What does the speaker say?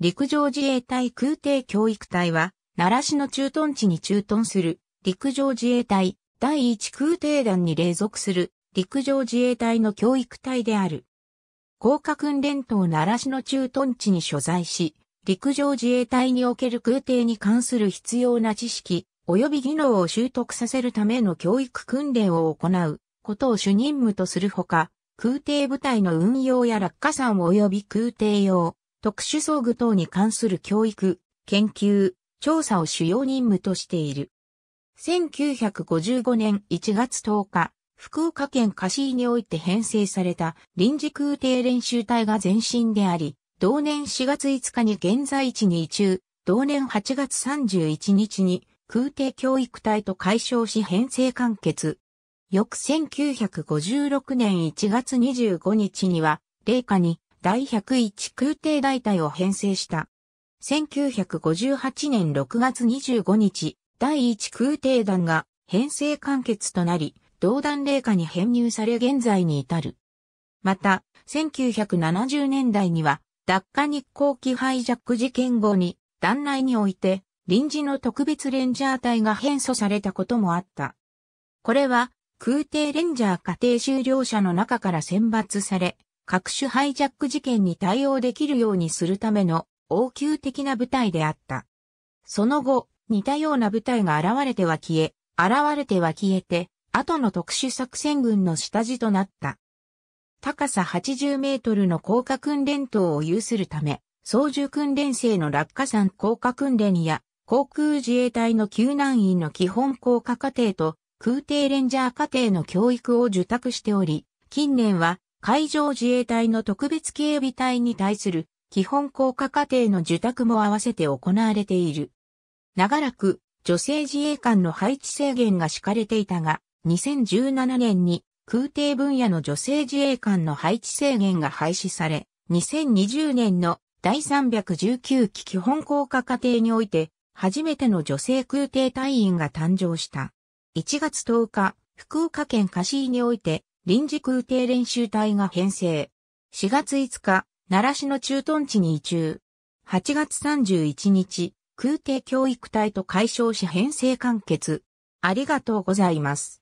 陸上自衛隊空挺教育隊は、奈良市の駐屯地に駐屯する陸上自衛隊第一空挺団に隷属する陸上自衛隊の教育隊である。降下訓練等奈良市の駐屯地に所在し、陸上自衛隊における空挺に関する必要な知識及び技能を習得させるための教育訓練を行うことを主任務とするほか、空挺部隊の運用や落下山及び空挺用、特殊装具等に関する教育、研究、調査を主要任務としている。1955年1月10日、福岡県貸井において編成された臨時空挺練習隊が前身であり、同年4月5日に現在地に移中、同年8月31日に空挺教育隊と解消し編成完結。翌1956年1月25日には、霊下に第101空挺大隊を編成した。1958年6月25日、第1空挺団が編成完結となり、同団霊下に編入され現在に至る。また、1970年代には、脱火日航機ハイジャック事件後に、団内において、臨時の特別レンジャー隊が編組されたこともあった。これは、空挺レンジャー家庭修了者の中から選抜され、各種ハイジャック事件に対応できるようにするための応急的な部隊であった。その後、似たような部隊が現れては消え、現れては消えて、後の特殊作戦群の下地となった。高さ80メートルの降下訓練等を有するため、操縦訓練生の落下山降下訓練や、航空自衛隊の救難員の基本降下課程と、空挺レンジャー課程の教育を受託しており、近年は海上自衛隊の特別警備隊に対する基本効果過程の受託も合わせて行われている。長らく女性自衛官の配置制限が敷かれていたが、2017年に空挺分野の女性自衛官の配置制限が廃止され、2020年の第319期基本効果過程において、初めての女性空挺隊員が誕生した。1月10日、福岡県柏市において、臨時空挺練習隊が編成。4月5日、奈良市の駐屯地に移住。8月31日、空挺教育隊と解消し編成完結。ありがとうございます。